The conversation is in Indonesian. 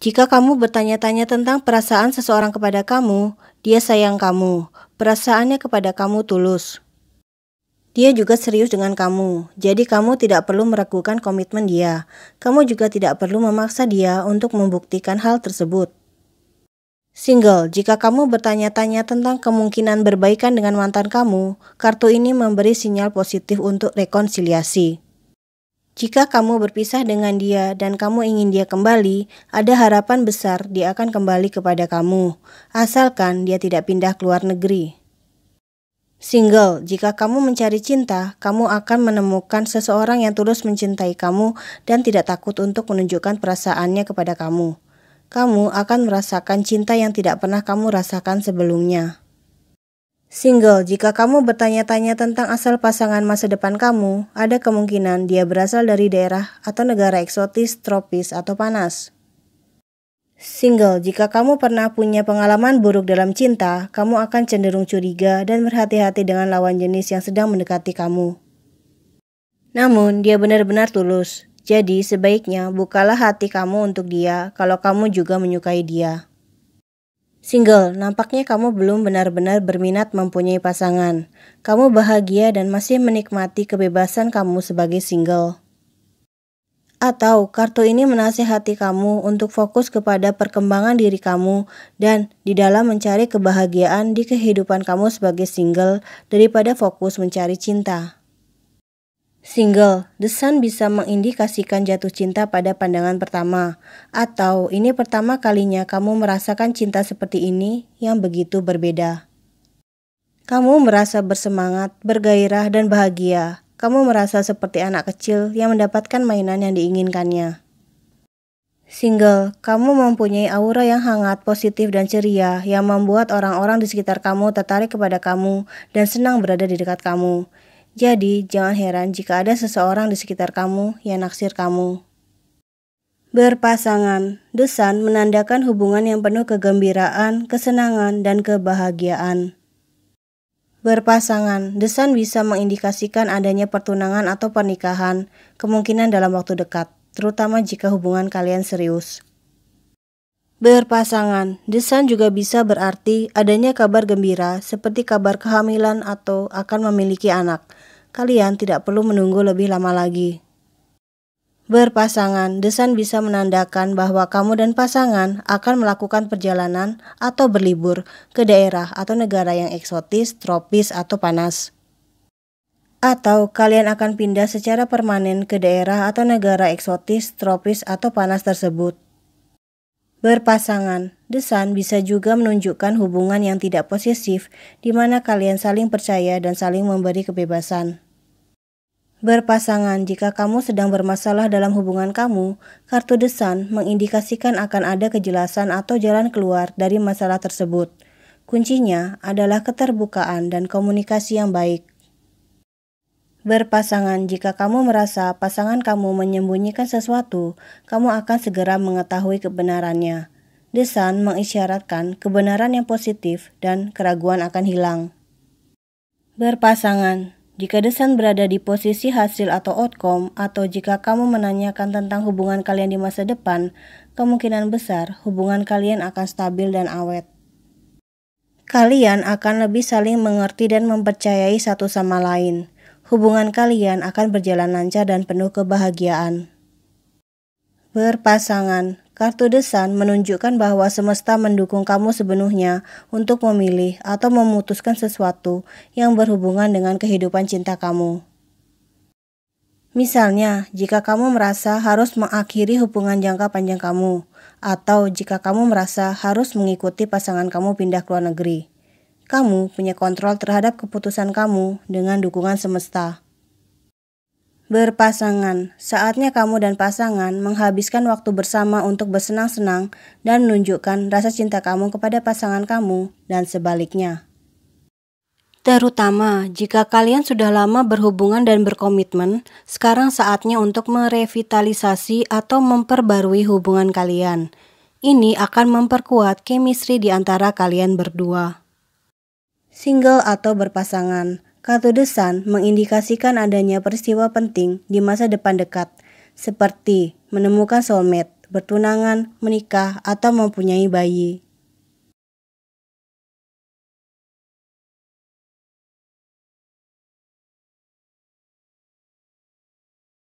Jika kamu bertanya-tanya tentang perasaan seseorang kepada kamu, dia sayang kamu. Perasaannya kepada kamu tulus. Dia juga serius dengan kamu, jadi kamu tidak perlu meragukan komitmen dia. Kamu juga tidak perlu memaksa dia untuk membuktikan hal tersebut. Single, jika kamu bertanya-tanya tentang kemungkinan berbaikan dengan mantan kamu, kartu ini memberi sinyal positif untuk rekonsiliasi. Jika kamu berpisah dengan dia dan kamu ingin dia kembali, ada harapan besar dia akan kembali kepada kamu, asalkan dia tidak pindah ke luar negeri. Single, jika kamu mencari cinta, kamu akan menemukan seseorang yang tulus mencintai kamu dan tidak takut untuk menunjukkan perasaannya kepada kamu. Kamu akan merasakan cinta yang tidak pernah kamu rasakan sebelumnya. Single, jika kamu bertanya-tanya tentang asal pasangan masa depan kamu, ada kemungkinan dia berasal dari daerah atau negara eksotis, tropis, atau panas. Single, jika kamu pernah punya pengalaman buruk dalam cinta, kamu akan cenderung curiga dan berhati-hati dengan lawan jenis yang sedang mendekati kamu. Namun, dia benar-benar tulus. Jadi, sebaiknya bukalah hati kamu untuk dia kalau kamu juga menyukai dia. Single, nampaknya kamu belum benar-benar berminat mempunyai pasangan. Kamu bahagia dan masih menikmati kebebasan kamu sebagai single. Atau kartu ini menasehati kamu untuk fokus kepada perkembangan diri kamu dan di dalam mencari kebahagiaan di kehidupan kamu sebagai single daripada fokus mencari cinta. Single, The Sun bisa mengindikasikan jatuh cinta pada pandangan pertama, atau ini pertama kalinya kamu merasakan cinta seperti ini yang begitu berbeda. Kamu merasa bersemangat, bergairah, dan bahagia. Kamu merasa seperti anak kecil yang mendapatkan mainan yang diinginkannya. Single, kamu mempunyai aura yang hangat, positif, dan ceria yang membuat orang-orang di sekitar kamu tertarik kepada kamu dan senang berada di dekat kamu. Jadi, jangan heran jika ada seseorang di sekitar kamu yang naksir kamu. Berpasangan, desan menandakan hubungan yang penuh kegembiraan, kesenangan, dan kebahagiaan. Berpasangan, desan bisa mengindikasikan adanya pertunangan atau pernikahan, kemungkinan dalam waktu dekat, terutama jika hubungan kalian serius. Berpasangan, desain juga bisa berarti adanya kabar gembira seperti kabar kehamilan atau akan memiliki anak. Kalian tidak perlu menunggu lebih lama lagi. Berpasangan, desain bisa menandakan bahwa kamu dan pasangan akan melakukan perjalanan atau berlibur ke daerah atau negara yang eksotis, tropis, atau panas. Atau kalian akan pindah secara permanen ke daerah atau negara eksotis, tropis, atau panas tersebut berpasangan. Desan bisa juga menunjukkan hubungan yang tidak posesif, di mana kalian saling percaya dan saling memberi kebebasan. Berpasangan, jika kamu sedang bermasalah dalam hubungan kamu, kartu desan mengindikasikan akan ada kejelasan atau jalan keluar dari masalah tersebut. Kuncinya adalah keterbukaan dan komunikasi yang baik. Berpasangan, jika kamu merasa pasangan kamu menyembunyikan sesuatu, kamu akan segera mengetahui kebenarannya. Desan mengisyaratkan kebenaran yang positif dan keraguan akan hilang. Berpasangan, jika desan berada di posisi hasil atau outcome, atau jika kamu menanyakan tentang hubungan kalian di masa depan, kemungkinan besar hubungan kalian akan stabil dan awet. Kalian akan lebih saling mengerti dan mempercayai satu sama lain hubungan kalian akan berjalan lancar dan penuh kebahagiaan. Berpasangan, kartu desan menunjukkan bahwa semesta mendukung kamu sepenuhnya untuk memilih atau memutuskan sesuatu yang berhubungan dengan kehidupan cinta kamu. Misalnya, jika kamu merasa harus mengakhiri hubungan jangka panjang kamu, atau jika kamu merasa harus mengikuti pasangan kamu pindah ke luar negeri kamu punya kontrol terhadap keputusan kamu dengan dukungan semesta. Berpasangan, saatnya kamu dan pasangan menghabiskan waktu bersama untuk bersenang-senang dan menunjukkan rasa cinta kamu kepada pasangan kamu dan sebaliknya. Terutama jika kalian sudah lama berhubungan dan berkomitmen, sekarang saatnya untuk merevitalisasi atau memperbarui hubungan kalian. Ini akan memperkuat chemistry di antara kalian berdua single atau berpasangan. kartu Katudesan mengindikasikan adanya peristiwa penting di masa depan dekat, seperti menemukan soulmate, bertunangan, menikah, atau mempunyai bayi.